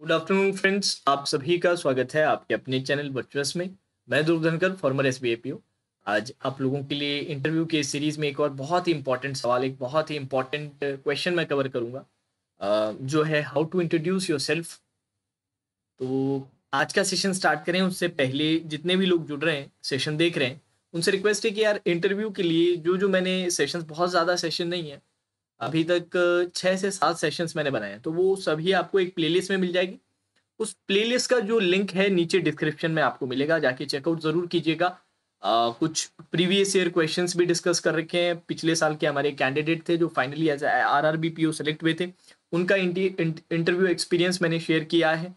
Good afternoon friends आप सभी का स्वागत है आपके अपने चैनल वर्चुअस में मैं ध्रुव धनकर फॉर्मर एस बी आज आप लोगों के लिए इंटरव्यू के सीरीज में एक और बहुत ही इंपॉर्टेंट सवाल एक बहुत ही इंपॉर्टेंट क्वेश्चन मैं कवर करूंगा जो है how to introduce yourself तो आज का सेशन स्टार्ट करें उससे पहले जितने भी लोग जुड़ रहे हैं सेशन देख रहे हैं उनसे रिक्वेस्ट है कि यार इंटरव्यू के लिए जो जो मैंने सेशंस बहुत ज़्यादा सेशन नहीं है अभी तक छः से सात सेशंस मैंने बनाए हैं तो वो सभी आपको एक प्लेलिस्ट में मिल जाएगी उस प्लेलिस्ट का जो लिंक है नीचे डिस्क्रिप्शन में आपको मिलेगा जाके चेकआउट ज़रूर कीजिएगा कुछ प्रीवियस ईयर क्वेश्चन भी डिस्कस कर रखे हैं पिछले साल के हमारे कैंडिडेट थे जो finally as R R B P O select हुए थे उनका इंटरव्यू एक्सपीरियंस मैंने शेयर किया है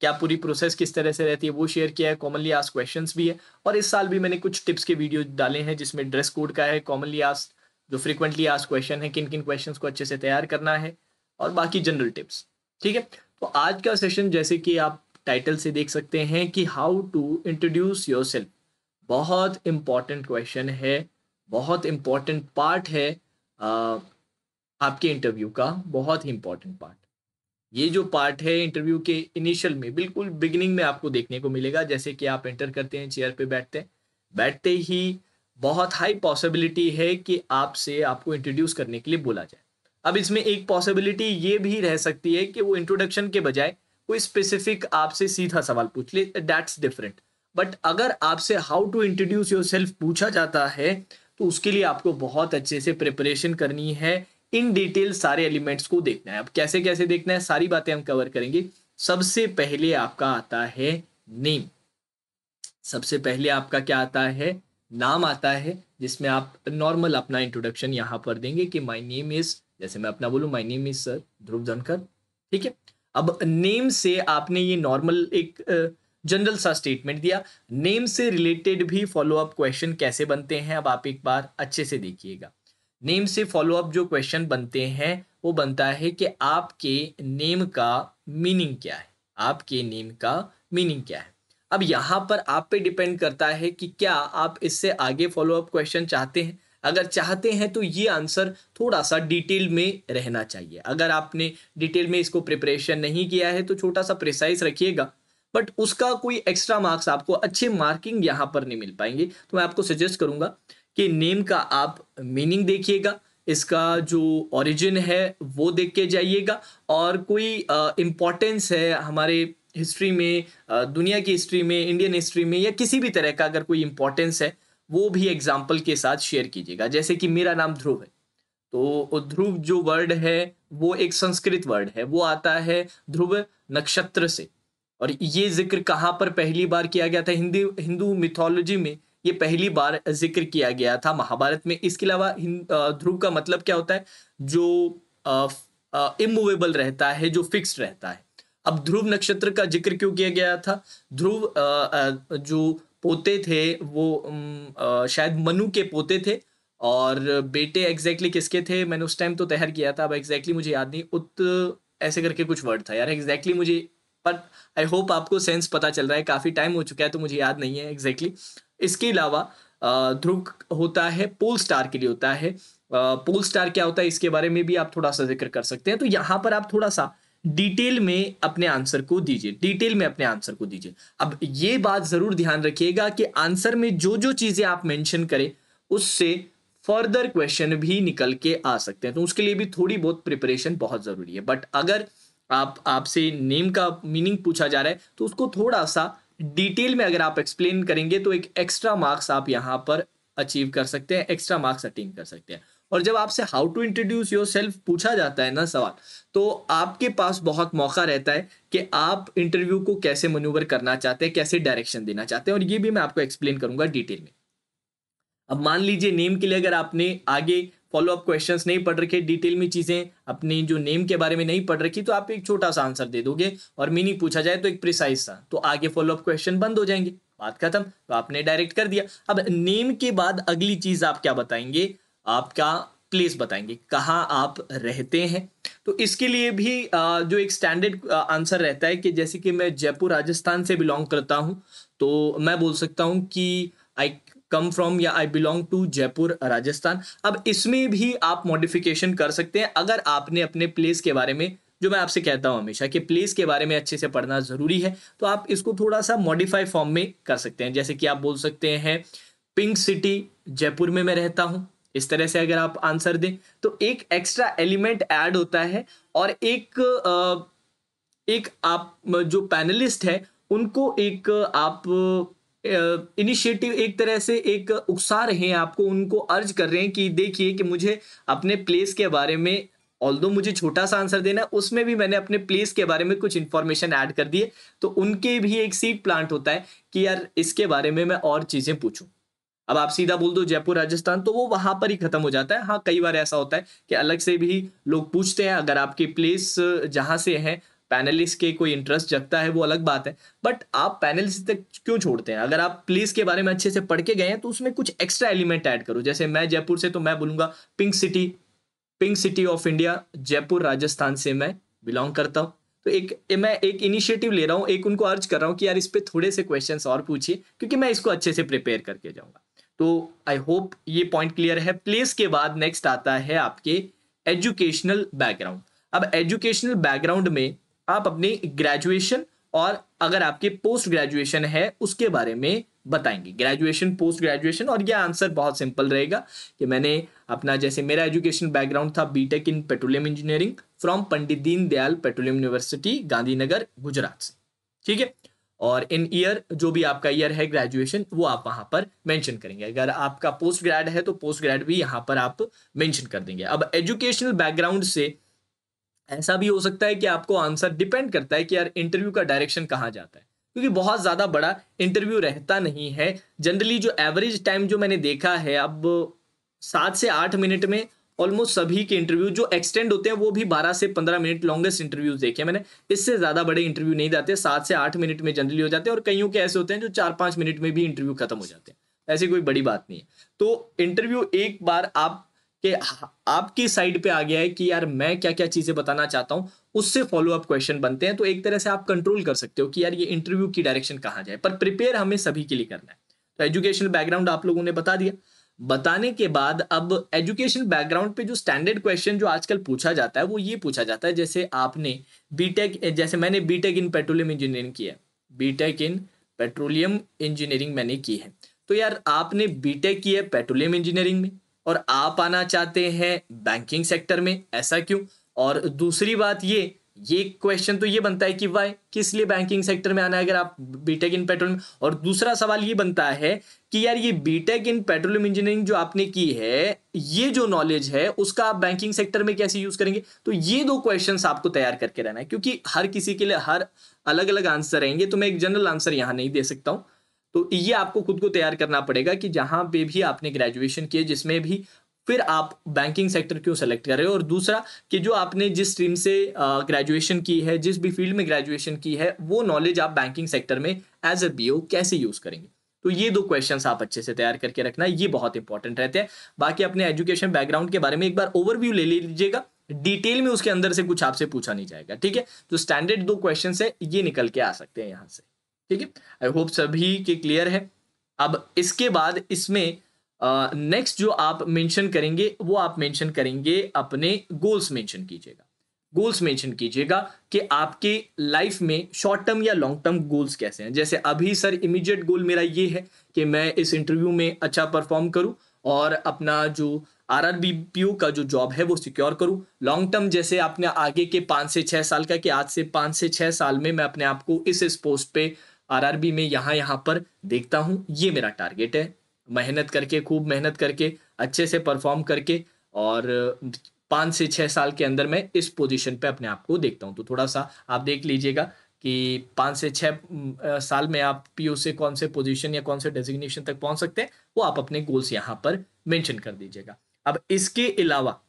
क्या पूरी प्रोसेस किस तरह से रहती है वो शेयर किया है कॉमनली आस्क क्वेश्चंस भी है और इस साल भी मैंने कुछ टिप्स के वीडियो डाले हैं जिसमें ड्रेस कोड का है कॉमनली आस्क जो फ्रिक्वेंटली आज क्वेश्चन है किन किन क्वेश्चन को अच्छे से तैयार करना है और बाकी जनरल टिप्स ठीक है तो आज का सेशन जैसे कि आप टाइटल से देख सकते हैं कि how to introduce yourself बहुत इम्पॉर्टेंट क्वेश्चन है बहुत इम्पॉर्टेंट पार्ट है आ, आपके इंटरव्यू का बहुत ही इम्पॉर्टेंट पार्ट ये जो पार्ट है इंटरव्यू के इनिशियल में बिल्कुल बिगिनिंग में आपको देखने को मिलेगा जैसे कि आप एंटर करते हैं चेयर पे बैठते हैं बैठते ही बहुत हाई पॉसिबिलिटी है कि आपसे आपको इंट्रोड्यूस करने के लिए बोला जाए अब इसमें एक पॉसिबिलिटी ये भी रह सकती है कि वो इंट्रोडक्शन के बजाय कोई स्पेसिफिक आपसे सीधा सवाल पूछ ले दैट्स डिफरेंट बट अगर आपसे हाउ टू इंट्रोड्यूस योर पूछा जाता है तो उसके लिए आपको बहुत अच्छे से प्रिपरेशन करनी है इन डिटेल सारे एलिमेंट्स को देखना है अब कैसे कैसे देखना है सारी बातें हम कवर करेंगे सबसे पहले आपका आता है नेम सबसे पहले आपका क्या आता है नाम आता है जिसमें आप नॉर्मल अपना इंट्रोडक्शन यहाँ पर देंगे कि माई नेम इज जैसे मैं अपना बोलूँ my name is sir Dhruv Dhankhar ठीक है अब नेम से आपने ये नॉर्मल एक जनरल सा स्टेटमेंट दिया नेम से रिलेटेड भी फॉलो अप क्वेश्चन कैसे बनते हैं अब आप एक बार अच्छे से देखिएगा नेम से फॉलो अप जो क्वेश्चन बनते हैं वो बनता है कि आपके नेम का मीनिंग क्या है आपके नेम का मीनिंग क्या है अब यहाँ पर आप पे डिपेंड करता है कि क्या आप इससे आगे फॉलोअप क्वेश्चन चाहते हैं अगर चाहते हैं तो ये आंसर थोड़ा सा डिटेल में रहना चाहिए अगर आपने डिटेल में इसको प्रिपरेशन नहीं किया है तो छोटा सा प्रिसाइज रखिएगा बट उसका कोई एक्स्ट्रा मार्क्स आपको अच्छे मार्किंग यहाँ पर नहीं मिल पाएंगे तो मैं आपको सजेस्ट करूँगा कि नेम का आप मीनिंग देखिएगा इसका जो ओरिजिन है वो देख के जाइएगा और कोई इम्पोर्टेंस है हमारे हिस्ट्री में दुनिया की हिस्ट्री में इंडियन हिस्ट्री में या किसी भी तरह का अगर कोई इंपॉर्टेंस है वो भी एग्जाम्पल के साथ शेयर कीजिएगा जैसे कि मेरा नाम ध्रुव है तो ध्रुव जो वर्ड है वो एक संस्कृत वर्ड है वो आता है ध्रुव नक्षत्र से और ये जिक्र कहाँ पर पहली बार किया गया था हिंदी हिंदू मिथोलॉजी में ये पहली बार जिक्र किया गया था महाभारत में इसके अलावा ध्रुव का मतलब क्या होता है जो इमूवेबल रहता है जो फिक्स्ड रहता है अब ध्रुव नक्षत्र का जिक्र क्यों किया गया था ध्रुव जो पोते थे वो शायद मनु के पोते थे और बेटे एग्जैक्टली किसके थे मैंने उस टाइम तो तहर किया था अब एग्जैक्टली मुझे याद नहीं उत ऐसे करके कुछ वर्ड था यार एग्जैक्टली मुझे बट आई होप आपको सेंस पता चल रहा है काफ़ी टाइम हो चुका है तो मुझे याद नहीं है एग्जैक्टली exactly. इसके अलावा ध्रुव होता है पोल स्टार के लिए होता है पोल स्टार क्या होता है इसके बारे में भी आप थोड़ा सा जिक्र कर सकते हैं तो यहाँ पर आप थोड़ा सा डिटेल में अपने आंसर को दीजिए डिटेल में अपने आंसर को दीजिए अब ये बात जरूर ध्यान रखिएगा कि आंसर में जो जो चीजें आप मेंशन करें उससे फर्दर क्वेश्चन भी निकल के आ सकते हैं तो उसके लिए भी थोड़ी बहुत प्रिपरेशन बहुत ज़रूरी है बट अगर आप आपसे नेम का मीनिंग पूछा जा रहा है तो उसको थोड़ा सा डिटेल में अगर आप एक्सप्लेन करेंगे तो एक एक्स्ट्रा मार्क्स आप यहाँ पर अचीव कर सकते हैं एक्स्ट्रा मार्क्स अटेन कर सकते हैं और जब आपसे how to introduce yourself पूछा जाता है ना सवाल तो आपके पास बहुत मौका रहता है कि आप इंटरव्यू को कैसे मनूवर करना चाहते हैं कैसे डायरेक्शन देना चाहते हैं और ये भी मैं आपको एक्सप्लेन करूंगा डिटेल में अब मान लीजिए नेम के लिए अगर आपने आगे फॉलो अप क्वेश्चन नहीं पढ़ रखे डिटेल में चीज़ें अपनी जो नेम के बारे में नहीं पढ़ रखी तो आप एक छोटा सा आंसर दे दोगे और मीनिंग पूछा जाए तो एक प्रिसाइज सा तो आगे फॉलो अप क्वेश्चन बंद हो जाएंगे बात खत्म तो आपने डायरेक्ट कर दिया अब नेम के बाद अगली चीज़ आप क्या बताएंगे आपका प्लेस बताएंगे कहाँ आप रहते हैं तो इसके लिए भी जो एक स्टैंडर्ड आंसर रहता है कि जैसे कि मैं जयपुर राजस्थान से बिलोंग करता हूँ तो मैं बोल सकता हूँ कि आई कम फ्रॉम या I belong to Jaipur Rajasthan अब इसमें भी आप मॉडिफिकेशन कर सकते हैं अगर आपने अपने प्लेस के बारे में जो मैं आपसे कहता हूँ हमेशा कि प्लेस के बारे में अच्छे से पढ़ना ज़रूरी है तो आप इसको थोड़ा सा मॉडिफाई फॉर्म में कर सकते हैं जैसे कि आप बोल सकते हैं पिंक सिटी जयपुर में मैं रहता हूँ इस तरह से अगर आप आंसर दें तो एक एक्स्ट्रा एलिमेंट ऐड होता है और एक एक आप जो पैनलिस्ट है उनको एक आप इनिशिएटिव एक तरह से एक उकसा रहे हैं आपको उनको अर्ज कर रहे हैं कि देखिए कि मुझे अपने प्लेस के बारे में ऑल दो मुझे छोटा सा आंसर देना है उसमें भी मैंने अपने प्लेस के बारे में कुछ इन्फॉर्मेशन ऐड कर दिए तो उनके भी एक सीड प्लांट होता है कि यार इसके बारे में मैं और चीज़ें पूछूँ अब आप सीधा बोल दो जयपुर राजस्थान तो वो वहां पर ही खत्म हो जाता है हाँ कई बार ऐसा होता है कि अलग से भी लोग पूछते हैं अगर आपके प्लेस जहाँ से है पैनलिस्ट के कोई इंटरेस्ट जगता है वो अलग बात है बट आप पैनलिस्ट तक क्यों छोड़ते हैं अगर आप प्लेस के बारे में अच्छे से पढ़ के गए हैं तो उसमें कुछ एक्स्ट्रा एलिमेंट ऐड करो जैसे मैं जयपुर से तो मैं बोलूंगा pink city pink city of India Jaipur Rajasthan से मैं बिलोंग करता हूँ तो एक मैं एक इनिशिएटिव ले रहा हूँ एक उनको अर्ज कर रहा हूँ कि यार इस पर थोड़े से क्वेश्चन और पूछिए क्योंकि मैं इसको अच्छे से प्रिपेयर करके जाऊँगा तो आई होप ये पॉइंट क्लियर है प्लेस के बाद नेक्स्ट आता है आपके एजुकेशनल बैकग्राउंड अब एजुकेशनल बैकग्राउंड में आप अपने ग्रेजुएशन और अगर आपके पोस्ट ग्रेजुएशन है उसके बारे में बताएंगे ग्रेजुएशन पोस्ट ग्रेजुएशन और यह आंसर बहुत सिंपल रहेगा कि मैंने अपना जैसे मेरा एजुकेशन बैकग्राउंड था BTech in petroleum engineering from Pandit Deendayal Petroleum University Gandhinagar Gujarat से ठीक है और इन ईयर जो भी आपका ईयर है ग्रेजुएशन वो आप वहां पर मेंशन करेंगे अगर आपका पोस्ट ग्रेड है तो पोस्ट ग्रेड भी यहाँ पर आप मेंशन कर देंगे अब एजुकेशनल बैकग्राउंड से ऐसा भी हो सकता है कि आपको आंसर डिपेंड करता है कि यार इंटरव्यू का डायरेक्शन कहाँ जाता है क्योंकि बहुत ज़्यादा बड़ा इंटरव्यू रहता नहीं है जनरली जो एवरेज टाइम जो मैंने देखा है अब सात से आठ मिनट में ऑलमोस्ट सभी के इंटरव्यू जो एक्सटेंड होते हैं वो भी 12 से 15 मिनट लॉन्गेस्ट इंटरव्यूज देखे मैंने इससे ज़्यादा बड़े इंटरव्यू नहीं जाते सात से आठ मिनट में जनरली हो जाते हैं और कईयों के ऐसे होते हैं जो चार पांच मिनट में भी इंटरव्यू खत्म हो जाते हैं ऐसी कोई बड़ी बात नहीं है तो इंटरव्यू एक बार आप के आपकी साइड पे आ गया है कि यार मैं क्या क्या चीज़ें बताना चाहता हूँ उससे फॉलो अप क्वेश्चन बनते हैं तो एक तरह से आप कंट्रोल कर सकते हो कि यार ये इंटरव्यू की डायरेक्शन कहाँ जाए पर प्रिपेयर हमें सभी के लिए करना है तो एजुकेशनल बैकग्राउंड आप लोगों ने बता दिया बताने के बाद अब एजुकेशन बैकग्राउंड पे जो स्टैंडर्ड क्वेश्चन जो आजकल पूछा जाता है वो ये पूछा जाता है जैसे आपने बीटेक जैसे मैंने बीटेक इन पेट्रोलियम इंजीनियरिंग किया बीटेक इन पेट्रोलियम इंजीनियरिंग मैंने की है तो यार आपने बीटेक किया है पेट्रोलियम इंजीनियरिंग में और आप आना चाहते हैं बैंकिंग सेक्टर में ऐसा क्यों और दूसरी बात ये ये क्वेश्चन तो ये बनता है कि वाई किस लिए बैंकिंग सेक्टर में आना है अगर आप बीटेक इन पेट्रोलियम और दूसरा सवाल ये बनता है कि यार ये बीटेक इन पेट्रोलियम इंजीनियरिंग जो आपने की है ये जो नॉलेज है उसका आप बैंकिंग सेक्टर में कैसे यूज करेंगे तो ये दो क्वेश्चन आपको तैयार करके रहना है क्योंकि हर किसी के लिए हर अलग अलग आंसर रहेंगे तो मैं एक जनरल आंसर यहाँ नहीं दे सकता हूँ तो ये आपको खुद को तैयार करना पड़ेगा कि जहां पे भी आपने ग्रेजुएशन किए जिसमें भी फिर आप बैंकिंग सेक्टर क्यों सेलेक्ट कर रहे हो और दूसरा कि जो आपने जिस स्ट्रीम से ग्रेजुएशन की है जिस भी फील्ड में ग्रेजुएशन की है वो नॉलेज आप बैंकिंग सेक्टर में एज ए बी कैसे यूज़ करेंगे तो ये दो क्वेश्चन आप अच्छे से तैयार करके रखना ये बहुत इंपॉर्टेंट रहते हैं बाकी अपने एजुकेशन बैकग्राउंड के बारे में एक बार ओवरव्यू ले लीजिएगा डिटेल में उसके अंदर से कुछ आपसे पूछा नहीं जाएगा ठीक है तो स्टैंडर्ड दो क्वेश्चन है ये निकल के आ सकते हैं यहाँ से ठीक है आई होप सभी के क्लियर है अब इसके बाद इसमें नेक्स्ट uh, जो आप मेंशन करेंगे वो आप मेंशन करेंगे अपने गोल्स मेंशन कीजिएगा गोल्स मेंशन कीजिएगा कि आपके लाइफ में शॉर्ट टर्म या लॉन्ग टर्म गोल्स कैसे हैं जैसे अभी सर इमीडिएट गोल मेरा ये है कि मैं इस इंटरव्यू में अच्छा परफॉर्म करूं और अपना जो R R B P U का जो जॉब है वो सिक्योर करूं लॉन्ग टर्म जैसे आपने आगे के पाँच से छः साल का कि आज से पाँच से छः साल में मैं अपने आप को इस इस पोस्ट पे आर आर बी में यहाँ यहाँ पर देखता हूँ ये मेरा टारगेट है मेहनत करके खूब मेहनत करके अच्छे से परफॉर्म करके और पाँच से छः साल के अंदर मैं इस पोजीशन पे अपने आप को देखता हूँ तो थोड़ा सा आप देख लीजिएगा कि पाँच से छः साल में आप पीओ से कौन से पोजीशन या कौन से डेजिग्नेशन तक पहुँच सकते हैं वो आप अपने गोल्स यहाँ पर मेंशन कर दीजिएगा अब इसके अलावा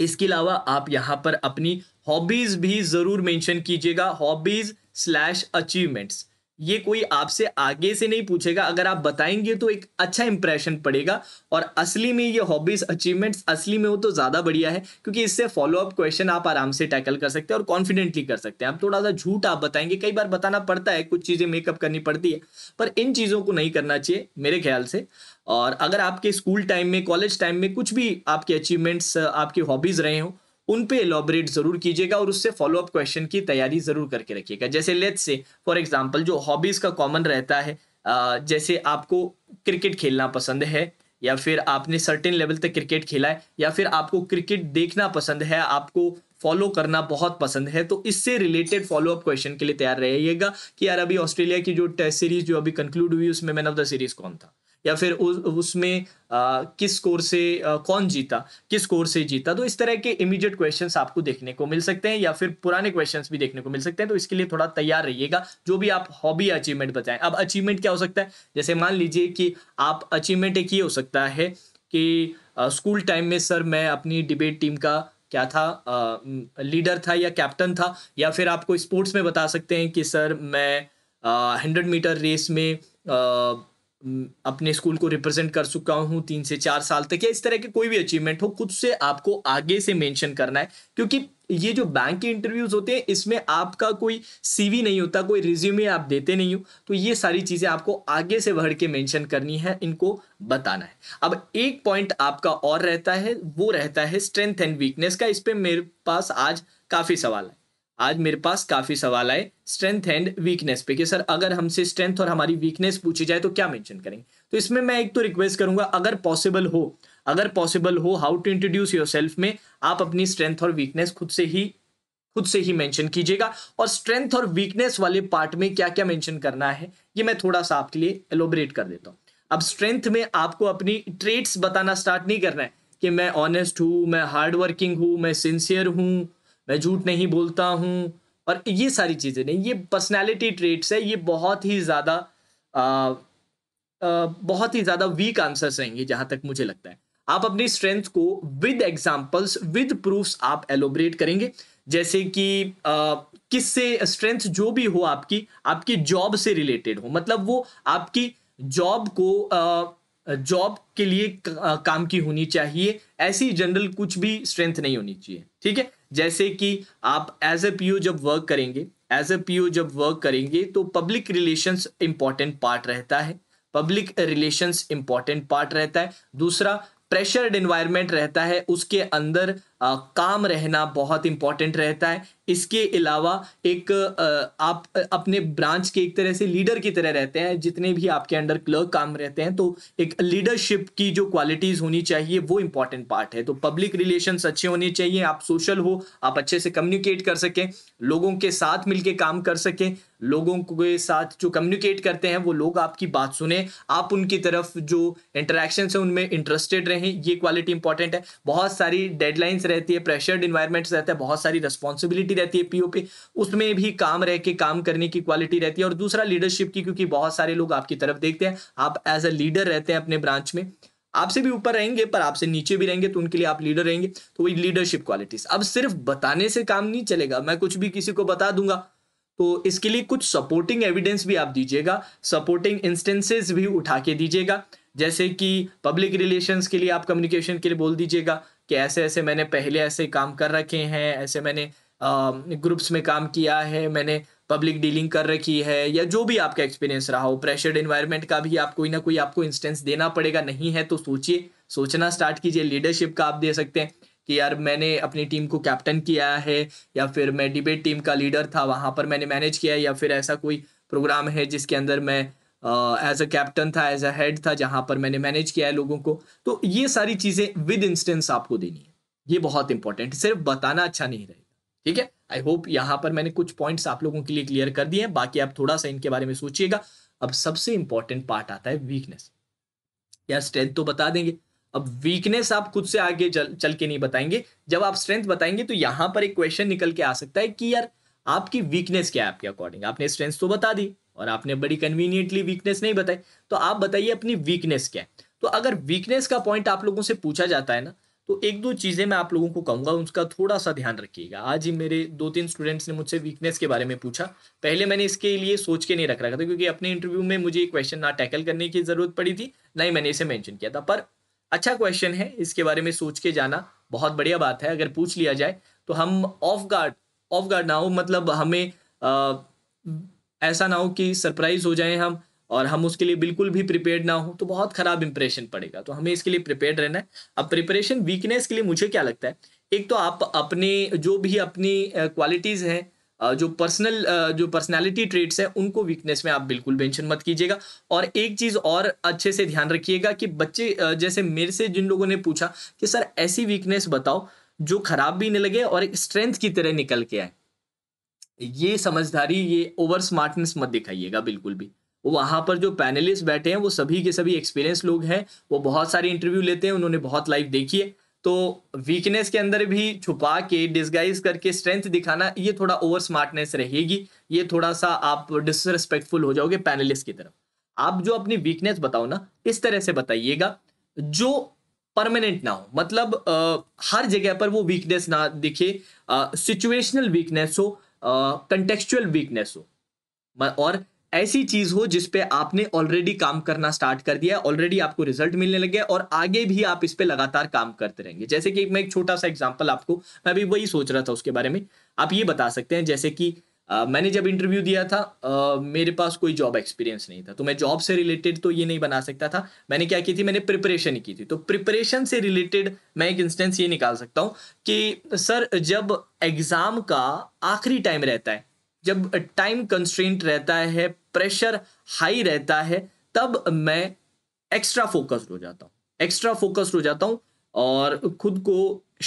इसके अलावा आप यहाँ पर अपनी हॉबीज भी ज़रूर मेंशन कीजिएगा हॉबीज स्लैश अचीवमेंट्स ये कोई आपसे आगे से नहीं पूछेगा अगर आप बताएंगे तो एक अच्छा इंप्रेशन पड़ेगा और असली में ये हॉबीज अचीवमेंट्स असली में हो तो ज़्यादा बढ़िया है क्योंकि इससे फॉलोअप क्वेश्चन आप आराम से टैकल कर सकते हैं और कॉन्फिडेंटली कर सकते हैं आप थोड़ा सा झूठ आप बताएंगे कई बार बताना पड़ता है कुछ चीज़ें मेकअप करनी पड़ती है पर इन चीज़ों को नहीं करना चाहिए मेरे ख्याल से और अगर आपके स्कूल टाइम में कॉलेज टाइम में कुछ भी आपके अचीवमेंट्स आपकी हॉबीज़ रहे हों उन पे एलॉबरेट जरूर कीजिएगा और उससे फॉलोअप क्वेश्चन की तैयारी जरूर करके रखिएगा जैसे लेट्स से फॉर एग्जाम्पल जो हॉबीज का कॉमन रहता है जैसे आपको क्रिकेट खेलना पसंद है या फिर आपने सर्टेन लेवल तक क्रिकेट खेला है या फिर आपको क्रिकेट देखना पसंद है आपको फॉलो करना बहुत पसंद है तो इससे रिलेटेड फॉलो अप क्वेश्चन के लिए तैयार रहिएगा कि यार अभी ऑस्ट्रेलिया की जो टेस्ट सीरीज जो अभी कंक्लूड हुई उसमें मैन ऑफ द सीरीज कौन था या फिर उसमें किस स्कोर से आ, कौन जीता किस स्कोर से जीता तो इस तरह के इमीडिएट क्वेश्चंस आपको देखने को मिल सकते हैं या फिर पुराने क्वेश्चंस भी देखने को मिल सकते हैं तो इसके लिए थोड़ा तैयार रहिएगा जो भी आप हॉबी अचीवमेंट बताएं अब अचीवमेंट क्या हो सकता है जैसे मान लीजिए कि आप अचीवमेंट एक ये हो सकता है कि स्कूल टाइम में सर मैं अपनी डिबेट टीम का क्या था आ, लीडर था या कैप्टन था या फिर आपको स्पोर्ट्स में बता सकते हैं कि सर मैं हंड्रेड मीटर रेस में आ, अपने स्कूल को रिप्रेजेंट कर चुका हूँ तीन से चार साल तक या इस तरह के कोई भी अचीवमेंट हो खुद से आपको आगे से मेंशन करना है क्योंकि ये जो बैंक के इंटरव्यूज होते हैं इसमें आपका कोई सीवी नहीं होता कोई रिज्यूमे आप देते नहीं हो तो ये सारी चीज़ें आपको आगे से बढ़ के मेंशन करनी है इनको बताना है अब एक पॉइंट आपका और रहता है वो रहता है स्ट्रेंथ एंड वीकनेस का इस पर मेरे पास आज काफ़ी सवाल है आज मेरे पास काफी सवाल आए स्ट्रेंथ एंड वीकनेस पे कि सर अगर हमसे स्ट्रेंथ और हमारी वीकनेस पूछी जाए तो क्या मेंशन करेंगे तो इसमें मैं एक तो रिक्वेस्ट करूंगा अगर पॉसिबल हो अगर पॉसिबल हो how to introduce yourself में आप अपनी स्ट्रेंथ और वीकनेस खुद से ही खुद से ही मेंशन कीजिएगा और स्ट्रेंथ और वीकनेस वाले पार्ट में क्या क्या मेंशन करना है ये मैं थोड़ा सा आपके लिए एलोबरेट कर देता हूँ अब स्ट्रेंथ में आपको अपनी ट्रेट्स बताना स्टार्ट नहीं करना है कि मैं ऑनेस्ट हूँ मैं हार्ड वर्किंग हूँ मैं सिंसियर हूँ मैं झूठ नहीं बोलता हूँ और ये सारी चीज़ें नहीं ये पर्सनैलिटी ट्रेट्स है ये बहुत ही ज़्यादा बहुत ही ज़्यादा वीक आंसर्स रहेंगे जहाँ तक मुझे लगता है आप अपनी स्ट्रेंथ को विद एग्जाम्पल्स विद प्रूफ्स आप एलोबरेट करेंगे जैसे कि किससे स्ट्रेंथ जो भी हो आपकी आपकी जॉब से रिलेटेड हो मतलब वो आपकी जॉब को जॉब के लिए काम की होनी चाहिए ऐसी जनरल कुछ भी स्ट्रेंथ नहीं होनी चाहिए ठीक है जैसे कि आप एज ए पी जब वर्क करेंगे एज ए पी जब वर्क करेंगे तो पब्लिक रिलेशंस इंपॉर्टेंट पार्ट रहता है पब्लिक रिलेशंस इंपॉर्टेंट पार्ट रहता है दूसरा प्रेशर्ड इन्वायरमेंट रहता है उसके अंदर आ, काम रहना बहुत इंपॉर्टेंट रहता है इसके अलावा एक आप अपने ब्रांच के एक तरह से लीडर की तरह रहते हैं जितने भी आपके अंडर क्लर्क काम रहते हैं तो एक लीडरशिप की जो क्वालिटीज़ होनी चाहिए वो इंपॉर्टेंट पार्ट है तो पब्लिक रिलेशंस अच्छे होने चाहिए आप सोशल हो आप अच्छे से कम्युनिकेट कर सकें लोगों के साथ मिलकर काम कर सकें लोगों के साथ जो कम्युनिकेट करते हैं वो लोग आपकी बात सुने आप उनकी तरफ जो इंटरेक्शन है उनमें इंटरेस्टेड रहें ये क्वालिटी इंपॉर्टेंट है बहुत सारी डेडलाइंस रहती है प्रेशर्ड इन्वायरमेंट्स रहता है बहुत सारी रिस्पॉन्सिबिलिटी रहती है पीओपी उसमें भी काम रह के काम करने की क्वालिटी रहती है और दूसरा लीडरशिप की क्योंकि बहुत सारे लोग आपकी तरफ देखते हैं आप एज अ लीडर रहते हैं अपने ब्रांच में आपसे भी ऊपर रहेंगे पर आपसे नीचे भी रहेंगे तो उनके लिए आप लीडर रहेंगे तो वही लीडरशिप क्वालिटीज अब सिर्फ बताने से काम नहीं चलेगा मैं कुछ भी किसी को बता दूंगा तो इसके लिए कुछ सपोर्टिंग एविडेंस भी आप दीजिएगा सपोर्टिंग इंस्टेंसेस भी उठा के दीजिएगा जैसे कि पब्लिक रिलेशंस के लिए आप कम्युनिकेशन के लिए बोल दीजिएगा कि ऐसे ऐसे मैंने पहले ऐसे काम कर रखे हैं ऐसे मैंने ग्रुप्स में काम किया है मैंने पब्लिक डीलिंग कर रखी है या जो भी आपका एक्सपीरियंस रहा हो प्रेशर्ड इन्वायरमेंट का भी आप कोई ना कोई आपको इंस्टेंस देना पड़ेगा नहीं है तो सोचिए सोचना स्टार्ट कीजिए लीडरशिप का आप दे सकते हैं कि यार मैंने अपनी टीम को कैप्टन किया है या फिर मैं डिबेट टीम का लीडर था वहाँ पर मैंने मैनेज किया है या फिर ऐसा कोई प्रोग्राम है जिसके अंदर मैं एज अ कैप्टन था एज अ हेड था जहाँ पर मैंने मैनेज किया है लोगों को तो ये सारी चीज़ें विद इंस्टेंस आपको देनी है ये बहुत इंपॉर्टेंट सिर्फ बताना अच्छा नहीं रहेगा ठीक है आई होप यहां पर मैंने कुछ पॉइंट्स आप लोगों के लिए क्लियर कर दिए हैं बाकी आप थोड़ा सा इनके बारे में सोचिएगा अब सबसे इंपॉर्टेंट पार्ट आता है वीकनेस यार स्ट्रेंथ तो बता देंगे अब वीकनेस आप खुद से आगे चल, चल के नहीं बताएंगे जब आप स्ट्रेंथ बताएंगे तो यहां पर एक क्वेश्चन निकल के आ सकता है कि यार आपकी वीकनेस क्या है आपके अकॉर्डिंग आपने स्ट्रेंथ तो बता दी और आपने बड़ी कन्वीनियंटली वीकनेस नहीं बताई तो आप बताइए अपनी वीकनेस क्या है तो अगर वीकनेस का पॉइंट आप लोगों से पूछा जाता है ना तो एक दो चीज़ें मैं आप लोगों को कहूँगा उसका थोड़ा सा ध्यान रखिएगा आज ही मेरे दो तीन स्टूडेंट्स ने मुझसे वीकनेस के बारे में पूछा पहले मैंने इसके लिए सोच के नहीं रख रखा था क्योंकि अपने इंटरव्यू में मुझे ये क्वेश्चन ना टैकल करने की ज़रूरत पड़ी थी ना ही मैंने इसे मैंशन किया था पर अच्छा क्वेश्चन है इसके बारे में सोच के जाना बहुत बढ़िया बात है अगर पूछ लिया जाए तो हम ऑफ गार्ड ऑफ गार्ड ना हो मतलब हमें आ, ऐसा ना हो कि सरप्राइज हो जाए हम और हम उसके लिए बिल्कुल भी प्रिपेयर ना हो तो बहुत खराब इंप्रेशन पड़ेगा तो हमें इसके लिए प्रिपेयर रहना है अब प्रिपरेशन वीकनेस के लिए मुझे क्या लगता है एक तो आप अपने जो भी अपनी क्वालिटीज़ हैं जो पर्सनल जो पर्सनालिटी ट्रेट्स हैं उनको वीकनेस में आप बिल्कुल मेंशन मत कीजिएगा और एक चीज़ और अच्छे से ध्यान रखिएगा कि बच्चे जैसे मेरे से जिन लोगों ने पूछा कि सर ऐसी वीकनेस बताओ जो खराब भी नहीं लगे और एक स्ट्रेंथ की तरह निकल के आए ये समझदारी ये ओवर स्मार्टनेस मत दिखाइएगा बिल्कुल भी वहाँ पर जो पैनलिस्ट बैठे हैं वो सभी के सभी एक्सपीरियंस लोग हैं वो बहुत सारे इंटरव्यू लेते हैं उन्होंने बहुत लाइव देखी है तो वीकनेस के अंदर भी छुपा के डिस्गाइज करके स्ट्रेंथ दिखाना ये थोड़ा ओवर स्मार्टनेस रहेगी ये थोड़ा सा आप डिसरेस्पेक्टफुल हो जाओगे पैनलिस्ट की तरफ आप जो अपनी वीकनेस बताओ ना इस तरह से बताइएगा जो परमानेंट ना हो मतलब आ, हर जगह पर वो वीकनेस ना दिखे सिचुएशनल वीकनेस हो कंटेक्चुअल वीकनेस हो और ऐसी चीज हो जिसपे आपने ऑलरेडी काम करना स्टार्ट कर दिया है ऑलरेडी आपको रिजल्ट मिलने लगे और आगे भी आप इस पर लगातार काम करते रहेंगे जैसे कि मैं एक छोटा सा एग्जाम्पल आपको मैं अभी वही सोच रहा था उसके बारे में आप ये बता सकते हैं जैसे कि आ, मैंने जब इंटरव्यू दिया था आ, मेरे पास कोई जॉब एक्सपीरियंस नहीं था तो मैं जॉब से रिलेटेड तो ये नहीं बना सकता था मैंने क्या की थी मैंने प्रिपरेशन की थी तो प्रिपरेशन से रिलेटेड मैं एक इंस्टेंस ये निकाल सकता हूँ कि सर जब एग्ज़ाम का आखिरी टाइम रहता है जब टाइम कंस्ट्रेंट रहता है प्रेशर हाई रहता है तब मैं एक्स्ट्रा फोकस्ड हो जाता हूँ एक्स्ट्रा फोकस्ड हो जाता हूँ और खुद को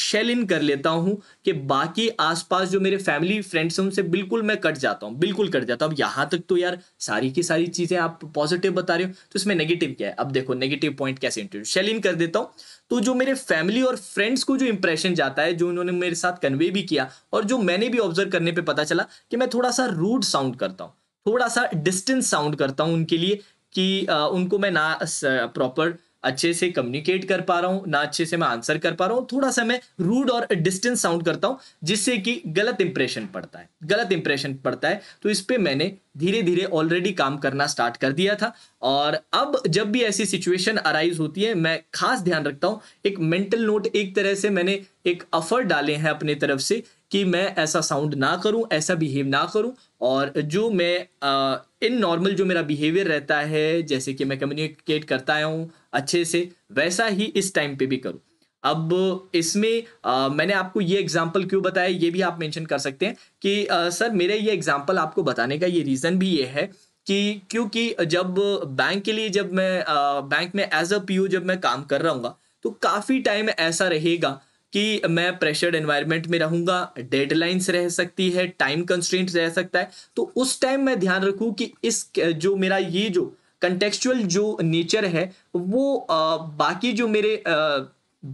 शेल इन कर लेता हूँ कि बाकी आसपास जो मेरे फैमिली फ्रेंड्स हैं उनसे बिल्कुल मैं कट जाता हूँ बिल्कुल कट जाता हूँ अब यहाँ तक तो यार सारी की सारी चीज़ें आप पॉजिटिव बता रहे हो तो इसमें नेगेटिव क्या है अब देखो नेगेटिव पॉइंट कैसे इंट्रोड्यूस शेल इन कर देता हूँ तो जो मेरे फैमिली और फ्रेंड्स को जो इंप्रेशन जाता है जो उन्होंने मेरे साथ कन्वे भी किया और जो मैंने भी ऑब्जर्व करने पे पता चला कि मैं थोड़ा सा रूड साउंड करता हूँ थोड़ा सा डिस्टेंस साउंड करता हूँ उनके लिए कि आ, उनको मैं ना प्रॉपर अच्छे से कम्युनिकेट कर पा रहा हूँ ना अच्छे से मैं आंसर कर पा रहा हूँ थोड़ा सा मैं रूड और डिस्टेंस साउंड करता हूँ जिससे कि गलत इंप्रेशन पड़ता है गलत इंप्रेशन पड़ता है तो इस पर मैंने धीरे धीरे ऑलरेडी काम करना स्टार्ट कर दिया था और अब जब भी ऐसी सिचुएशन अराइज होती है मैं खास ध्यान रखता हूँ एक मेंटल नोट एक तरह से मैंने एक अफर्ट डाले हैं अपने तरफ से कि मैं ऐसा साउंड ना करूं ऐसा बिहेव ना करूं और जो मैं आ, इन नॉर्मल जो मेरा बिहेवियर रहता है जैसे कि मैं कम्युनिकेट करता हूं हूँ अच्छे से वैसा ही इस टाइम पे भी करो अब इसमें आ, मैंने आपको ये एग्जाम्पल क्यों बताया ये भी आप मेंशन कर सकते हैं कि आ, सर मेरे ये एग्जाम्पल आपको बताने का ये रीज़न भी ये है कि क्योंकि जब बैंक के लिए जब मैं आ, बैंक में एज अ पी जब मैं काम कर रहा हूँ तो काफ़ी टाइम ऐसा रहेगा कि मैं प्रेशर्ड एनवायरनमेंट में रहूंगा डेडलाइंस रह सकती है टाइम कंस्ट्रेंट रह सकता है तो उस टाइम मैं ध्यान रखूं कि इस जो मेरा ये जो कंटेक्चुअल जो नेचर है वो आ, बाकी जो मेरे आ,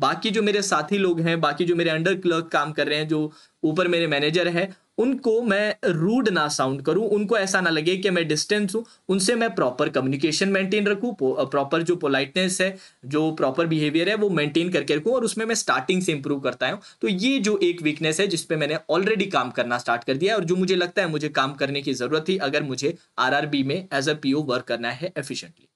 बाकी जो मेरे साथी लोग हैं बाकी जो मेरे अंडर क्लर्क काम कर रहे हैं जो ऊपर मेरे मैनेजर है उनको मैं रूड ना साउंड करूं उनको ऐसा ना लगे कि मैं डिस्टेंस हूं उनसे मैं प्रॉपर कम्युनिकेशन मेंटेन रखूं प्रॉपर जो पोलाइटनेस है जो प्रॉपर बिहेवियर है वो मेंटेन करके रखूं और उसमें मैं स्टार्टिंग से इंप्रूव करता हूं तो ये जो एक वीकनेस है जिसपे मैंने ऑलरेडी काम करना स्टार्ट कर दिया है और जो मुझे लगता है मुझे काम करने की जरूरत थी अगर मुझे आर में एज अ पी वर्क करना है एफिशिएंटली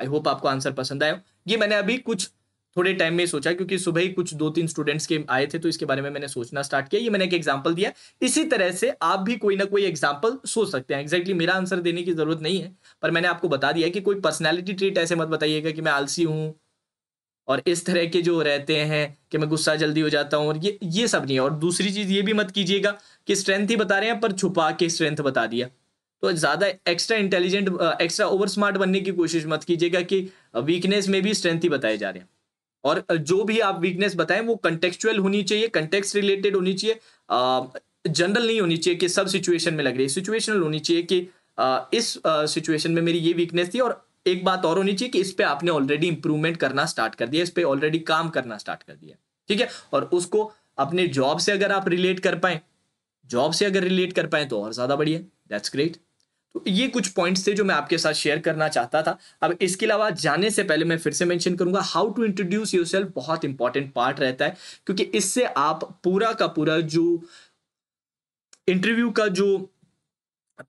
आई होप आपको आंसर पसंद आया ये मैंने अभी कुछ थोड़े टाइम में सोचा क्योंकि सुबह ही कुछ दो तीन स्टूडेंट्स के आए थे तो इसके बारे में मैंने सोचना स्टार्ट किया ये मैंने एक एग्जाम्पल दिया इसी तरह से आप भी कोई ना कोई एग्जाम्पल सोच सकते हैं एग्जैक्टली exactly मेरा आंसर देने की जरूरत नहीं है पर मैंने आपको बता दिया कि कोई पर्सनैलिटी ट्रीट ऐसे मत बताइएगा कि मैं आलसी हूँ और इस तरह के जो रहते हैं कि मैं गुस्सा जल्दी हो जाता हूँ और ये ये सब नहीं है और दूसरी चीज़ ये भी मत कीजिएगा कि स्ट्रेंथ ही बता रहे हैं पर छुपा के स्ट्रेंथ बता दिया तो ज़्यादा extra intelligent extra over smart बनने की कोशिश मत कीजिएगा कि वीकनेस में भी स्ट्रेंथ ही बताए जा रहे हैं और जो भी आप वीकनेस बताएं वो कंटेक्चुअल होनी चाहिए कंटेक्स रिलेटेड होनी चाहिए जनरल नहीं होनी चाहिए कि सब सिचुएशन में लग रही है सिचुएशनल होनी चाहिए कि आ, इस सिचुएशन में मेरी ये वीकनेस थी और एक बात और होनी चाहिए कि इस पर आपने ऑलरेडी इंप्रूवमेंट करना स्टार्ट कर दिया इस पर ऑलरेडी काम करना स्टार्ट कर दिया ठीक है और उसको अपने जॉब से अगर आप रिलेट कर पाए जॉब से अगर रिलेट कर पाए तो और ज्यादा बढ़िया दैट्स ग्रेट तो ये कुछ पॉइंट्स थे जो मैं आपके साथ शेयर करना चाहता था अब इसके अलावा जाने से पहले मैं फिर से मेंशन करूंगा हाउ टू इंट्रोड्यूस योरसेल्फ बहुत इंपॉर्टेंट पार्ट रहता है क्योंकि इससे आप पूरा का पूरा जो इंटरव्यू का जो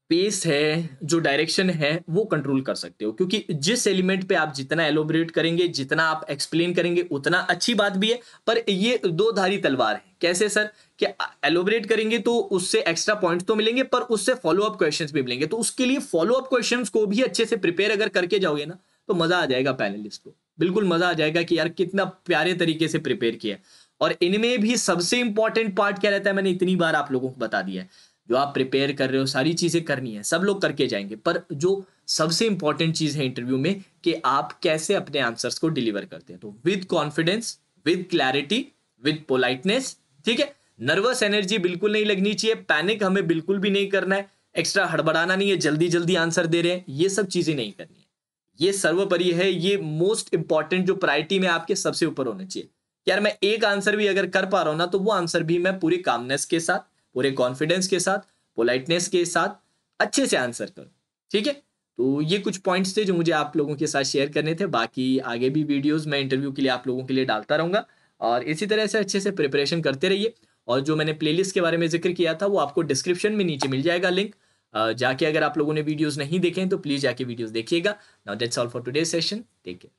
पेस है जो डायरेक्शन है वो कंट्रोल कर सकते हो क्योंकि जिस एलिमेंट पे आप जितना एलोबरेट करेंगे जितना आप एक्सप्लेन करेंगे उतना अच्छी बात भी है पर ये दो धारी तलवार है कैसे सर कि एलोबरेट करेंगे तो उससे एक्स्ट्रा पॉइंट्स तो मिलेंगे पर उससे फॉलो अप क्वेश्चन भी मिलेंगे तो उसके लिए फॉलो अप क्वेश्चन को भी अच्छे से प्रिपेयर अगर करके जाओगे ना तो मजा आ जाएगा पैनलिस्ट को बिल्कुल मजा आ जाएगा कि यार कितना प्यारे तरीके से प्रिपेयर किया और इनमें भी सबसे इंपॉर्टेंट पार्ट क्या रहता है मैंने इतनी बार आप लोगों को बता दिया है जो आप प्रिपेयर कर रहे हो सारी चीज़ें करनी है सब लोग करके जाएंगे पर जो सबसे इंपॉर्टेंट चीज़ है इंटरव्यू में कि आप कैसे अपने आंसर्स को डिलीवर करते हैं तो with confidence with clarity with politeness ठीक है नर्वस एनर्जी बिल्कुल नहीं लगनी चाहिए पैनिक हमें बिल्कुल भी नहीं करना है एक्स्ट्रा हड़बड़ाना नहीं है जल्दी जल्दी आंसर दे रहे हैं ये सब चीज़ें नहीं करनी है ये सर्वोपरि है ये मोस्ट इंपॉर्टेंट जो प्रायरिटी में आपके सबसे ऊपर होना चाहिए यार मैं एक आंसर भी अगर कर पा रहा हूँ ना तो वो आंसर भी मैं पूरी कामनेस के साथ पूरे कॉन्फिडेंस के साथ पोलाइटनेस के साथ अच्छे से आंसर करो ठीक है तो ये कुछ पॉइंट्स थे जो मुझे आप लोगों के साथ शेयर करने थे बाकी आगे भी वीडियोस मैं इंटरव्यू के लिए आप लोगों के लिए डालता रहूँगा और इसी तरह से अच्छे से प्रिपरेशन करते रहिए और जो मैंने प्लेलिस्ट के बारे में जिक्र किया था वो आपको डिस्क्रिप्शन में नीचे मिल जाएगा लिंक जाके अगर आप लोगों ने वीडियोज नहीं देखे तो प्लीज़ जाके वीडियोज देखिएगा now that's all for today session take care